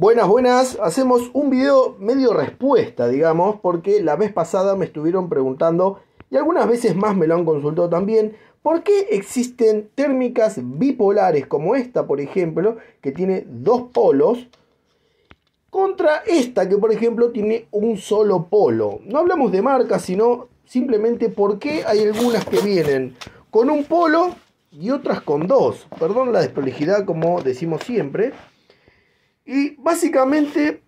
Buenas, buenas. Hacemos un video medio respuesta, digamos, porque la vez pasada me estuvieron preguntando, y algunas veces más me lo han consultado también, ¿por qué existen térmicas bipolares como esta, por ejemplo, que tiene dos polos, contra esta que, por ejemplo, tiene un solo polo? No hablamos de marcas, sino simplemente por qué hay algunas que vienen con un polo y otras con dos. Perdón la desprolijidad, como decimos siempre. Y básicamente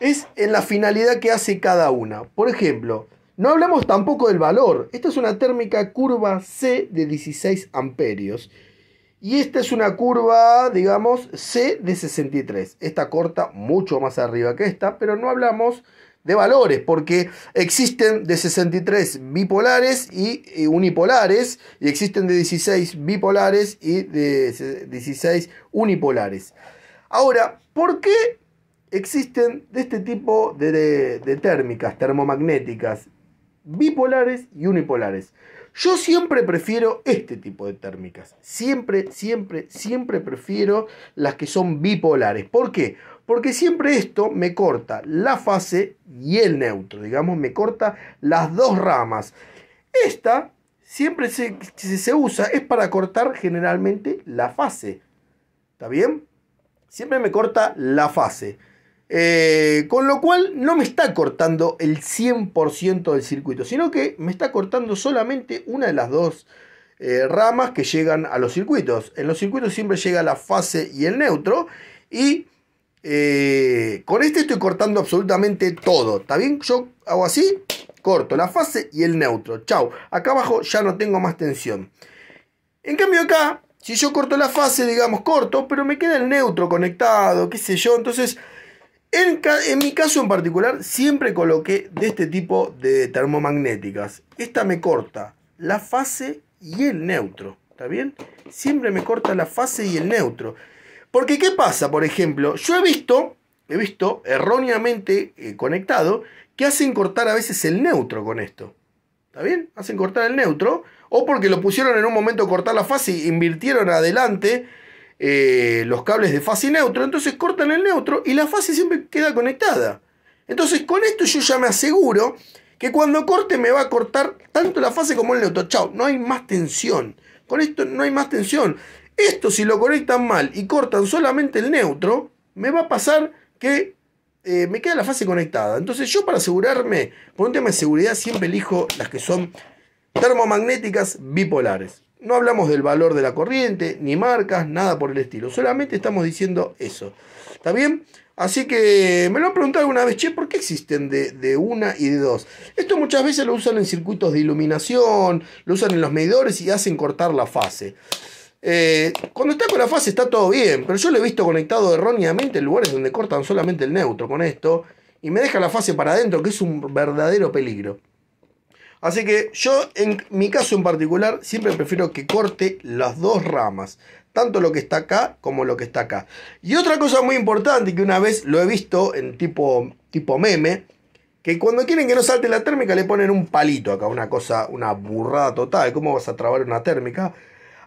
es en la finalidad que hace cada una. Por ejemplo, no hablamos tampoco del valor. Esta es una térmica curva C de 16 amperios. Y esta es una curva, digamos, C de 63. Esta corta mucho más arriba que esta, pero no hablamos de valores, porque existen de 63 bipolares y unipolares, y existen de 16 bipolares y de 16 unipolares. Ahora, ¿por qué existen de este tipo de, térmicas termomagnéticas bipolares y unipolares? Yo siempre prefiero este tipo de térmicas. Siempre, siempre, siempre prefiero las que son bipolares. ¿Por qué? Porque siempre esto me corta la fase y el neutro. Digamos, me corta las dos ramas. Esta siempre se, se usa, es para cortar generalmente la fase. ¿Está bien? siempre me corta la fase. Eh, con lo cual no me está cortando el 100% del circuito, sino que me está cortando solamente una de las dos eh, ramas que llegan a los circuitos. En los circuitos siempre llega la fase y el neutro. Y eh, con este estoy cortando absolutamente todo. ¿Está bien? Yo hago así, corto la fase y el neutro. Chao. Acá abajo ya no tengo más tensión. En cambio acá si yo corto la fase, digamos, corto, pero me queda el neutro conectado, qué sé yo. Entonces, en, mi caso en particular, siempre coloqué de este tipo de termomagnéticas. Esta me corta la fase y el neutro, ¿está bien? Siempre me corta la fase y el neutro. Porque, ¿qué pasa? Por ejemplo, yo he visto, he visto erróneamente eh, conectado, que hacen cortar a veces el neutro con esto. ¿Está bien? Hacen cortar el neutro. O porque lo pusieron en un momento cortar la fase e invirtieron adelante eh, los cables de fase y neutro. Entonces cortan el neutro y la fase siempre queda conectada. Entonces con esto yo ya me aseguro que cuando corte me va a cortar tanto la fase como el neutro. Chao, no hay más tensión. Con esto no hay más tensión. Esto si lo conectan mal y cortan solamente el neutro, me va a pasar que eh, me queda la fase conectada. Entonces yo para asegurarme, por un tema de seguridad, siempre elijo las que son termomagnéticas bipolares. No hablamos del valor de la corriente, ni marcas, nada por el estilo. Solamente estamos diciendo eso. ¿Está bien? Así que me lo han preguntado alguna vez, che, ¿por qué existen de, de, una y de dos? Esto muchas veces lo usan en circuitos de iluminación, lo usan en los medidores y hacen cortar la fase. Eh, cuando está con la fase está todo bien, pero yo lo he visto conectado erróneamente en lugares donde cortan solamente el neutro con esto y me deja la fase para adentro, que es un verdadero peligro. Así que yo, en mi caso en particular, siempre prefiero que corte las dos ramas, tanto lo que está acá como lo que está acá. Y otra cosa muy importante que una vez lo he visto en tipo, tipo meme, que cuando quieren que no salte la térmica le ponen un palito acá, una cosa, una burrada total. ¿Cómo vas a trabar una térmica?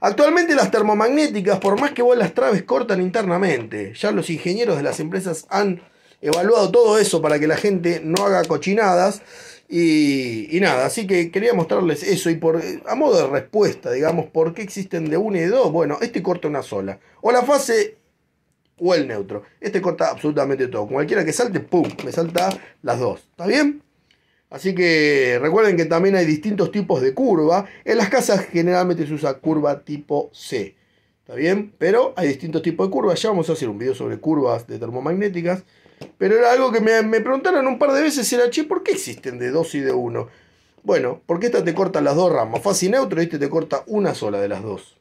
Actualmente las termomagnéticas, por más que vos las traves, cortan internamente. Ya los ingenieros de las empresas han evaluado todo eso para que la gente no haga cochinadas. Y, nada, así que quería mostrarles eso y a modo de respuesta, digamos, ¿por qué existen de una y de dos? Bueno, este corta una sola. O la fase o el neutro. Este corta absolutamente todo. Cualquiera que salte, ¡pum! Me salta las dos. ¿Está bien? Así que recuerden que también hay distintos tipos de curva. En las casas generalmente se usa curva tipo C. ¿Está bien? Pero hay distintos tipos de curvas. Ya vamos a hacer un video sobre curvas de termomagnéticas. Pero era algo que me, preguntaron un par de veces. Era, che, ¿por qué existen de 2 y de 1? Bueno, porque esta te corta las dos ramas. Fácil neutro y este te corta una sola de las dos.